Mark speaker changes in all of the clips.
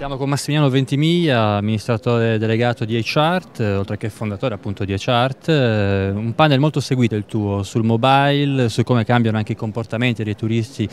Speaker 1: Siamo con Massimiliano Ventimiglia, amministratore delegato di HART, eh, oltre che fondatore appunto di HART. Eh, un panel molto seguito il tuo sul mobile, su come cambiano anche i comportamenti dei turisti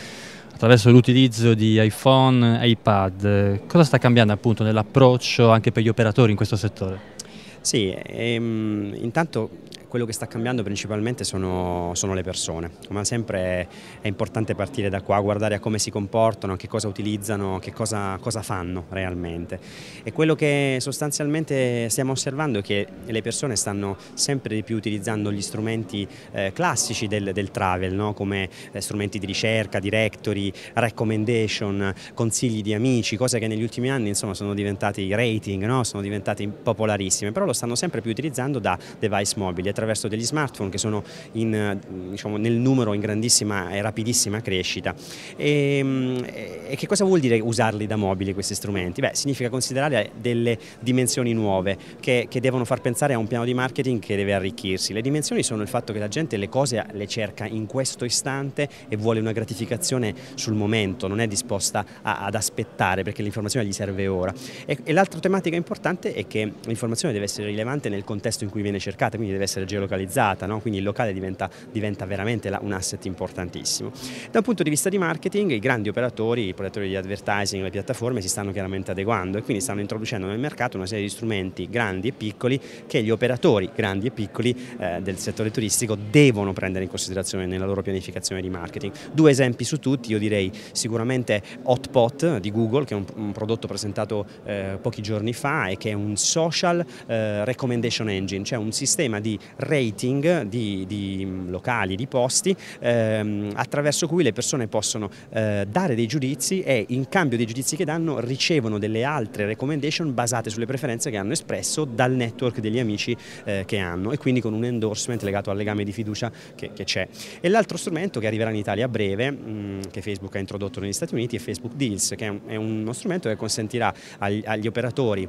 Speaker 1: attraverso l'utilizzo di iPhone, iPad. Cosa sta cambiando appunto nell'approccio anche per gli operatori in questo settore?
Speaker 2: Sì, ehm, intanto quello che sta cambiando principalmente sono, sono le persone, come sempre è importante partire da qua, guardare a come si comportano, che cosa utilizzano, che cosa, cosa fanno realmente. E quello che sostanzialmente stiamo osservando è che le persone stanno sempre di più utilizzando gli strumenti eh, classici del, del travel, no? come eh, strumenti di ricerca, directory, recommendation, consigli di amici, cose che negli ultimi anni insomma, sono diventati rating, no? sono diventate popolarissime, però lo stanno sempre più utilizzando da device mobili attraverso degli smartphone che sono in, eh, diciamo, nel numero in grandissima e rapidissima crescita. E, ehm, e, che cosa vuol dire usarli da mobili questi strumenti? Beh, significa considerare delle dimensioni nuove che, che devono far pensare a un piano di marketing che deve arricchirsi. Le dimensioni sono il fatto che la gente le cose le cerca in questo istante e vuole una gratificazione sul momento, non è disposta a, ad aspettare perché l'informazione gli serve ora. E, e l'altra tematica importante è che l'informazione deve essere rilevante nel contesto in cui viene cercata, quindi deve essere geolocalizzata, no? quindi il locale diventa, diventa veramente la, un asset importantissimo. Da un punto di vista di marketing i grandi operatori, i operatori di advertising, le piattaforme si stanno chiaramente adeguando e quindi stanno introducendo nel mercato una serie di strumenti grandi e piccoli che gli operatori grandi e piccoli eh, del settore turistico devono prendere in considerazione nella loro pianificazione di marketing. Due esempi su tutti, io direi sicuramente Hotpot di Google che è un, un prodotto presentato eh, pochi giorni fa e che è un social eh, recommendation engine, cioè un sistema di rating di, di mm, locali, di posti, ehm, attraverso cui le persone possono eh, dare dei giudizi e in cambio dei giudizi che danno ricevono delle altre recommendation basate sulle preferenze che hanno espresso dal network degli amici eh, che hanno e quindi con un endorsement legato al legame di fiducia che c'è. E l'altro strumento che arriverà in Italia a breve, mh, mm, che Facebook ha introdotto negli Stati Uniti, è Facebook Deals, che è, un, è uno strumento che consentirà agli, agli operatori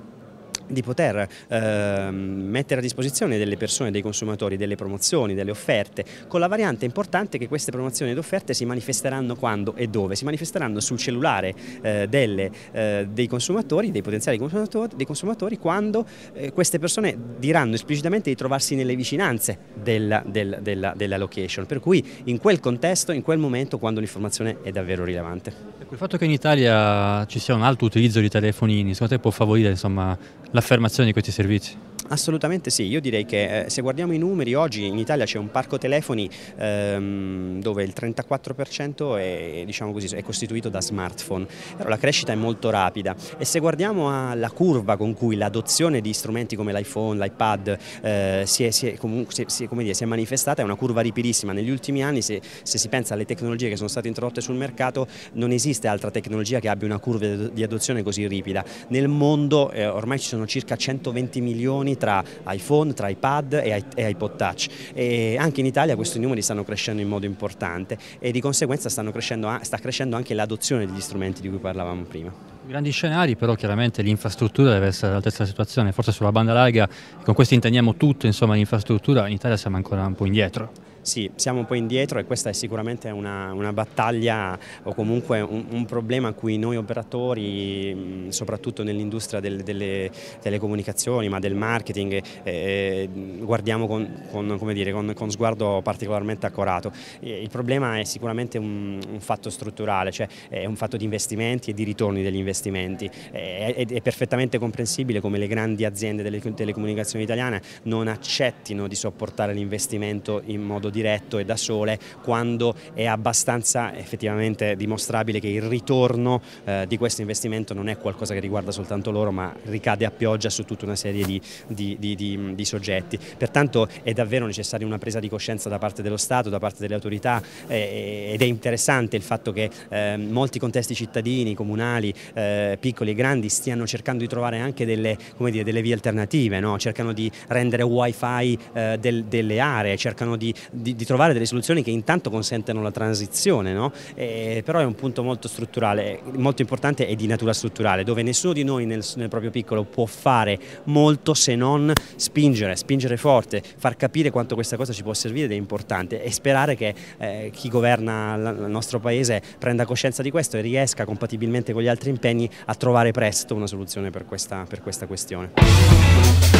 Speaker 2: di poter eh, mettere a disposizione delle persone, dei consumatori, delle promozioni, delle offerte, con la variante importante che queste promozioni ed offerte si manifesteranno quando e dove, si manifesteranno sul cellulare eh, delle, eh, dei consumatori, dei potenziali consumatori, dei consumatori quando eh, queste persone diranno esplicitamente di trovarsi nelle vicinanze della, del, della, della, location, per cui in quel contesto, in quel momento, quando l'informazione è davvero rilevante.
Speaker 1: Ecco, il fatto che in Italia ci sia un alto utilizzo di telefonini, secondo te può favorire insomma, la l'affermazione di questi servizi.
Speaker 2: Assolutamente sì, io direi che eh, se guardiamo i numeri oggi in Italia c'è un parco telefoni ehm, dove il 34% è, diciamo così, è, costituito da smartphone, però la crescita è molto rapida e se guardiamo alla curva con cui l'adozione di strumenti come l'iPhone, l'iPad eh, si, si, si, si, è, manifestata è una curva ripidissima, negli ultimi anni se, se, si pensa alle tecnologie che sono state introdotte sul mercato non esiste altra tecnologia che abbia una curva di adozione così ripida, nel mondo eh, ormai ci sono circa 120 milioni tra iPhone, tra iPad e, iPod Touch e anche in Italia questi numeri stanno crescendo in modo importante e di conseguenza crescendo, sta crescendo anche l'adozione degli strumenti di cui parlavamo prima
Speaker 1: grandi scenari, però chiaramente l'infrastruttura deve essere all'altezza della situazione, forse sulla banda larga, con questo intendiamo tutto, l'infrastruttura in Italia siamo ancora un po' indietro.
Speaker 2: Sì, siamo un po' indietro e questa è sicuramente una, una battaglia o comunque un, un, problema a cui noi operatori, soprattutto nell'industria del, delle telecomunicazioni, ma del marketing, eh, eh guardiamo con, con, dire, con, con, sguardo particolarmente accorato. Eh, il problema è sicuramente un, un, fatto strutturale, cioè è un fatto di investimenti e di ritorni degli investimenti. È, eh, è, è perfettamente comprensibile come le grandi aziende delle telecomunicazioni italiane non accettino di sopportare l'investimento in modo di diretto e da sole quando è abbastanza effettivamente dimostrabile che il ritorno eh, di questo investimento non è qualcosa che riguarda soltanto loro ma ricade a pioggia su tutta una serie di, di, di, di soggetti. Pertanto è davvero necessaria una presa di coscienza da parte dello Stato, da parte delle autorità eh, eh ed è interessante il fatto che eh, molti contesti cittadini, comunali, eh, piccoli e grandi stiano cercando di trovare anche delle, dire, delle vie alternative, no? cercano di rendere wifi eh, delle aree, cercano di di, di, trovare delle soluzioni che intanto consentano la transizione, no? eh, però è un punto molto strutturale, molto importante e di natura strutturale, dove nessuno di noi nel, nel proprio piccolo può fare molto se non spingere, spingere forte, far capire quanto questa cosa ci può servire ed è importante e sperare che eh, chi governa il nostro paese prenda coscienza di questo e riesca compatibilmente con gli altri impegni a trovare presto una soluzione per questa, per questa questione.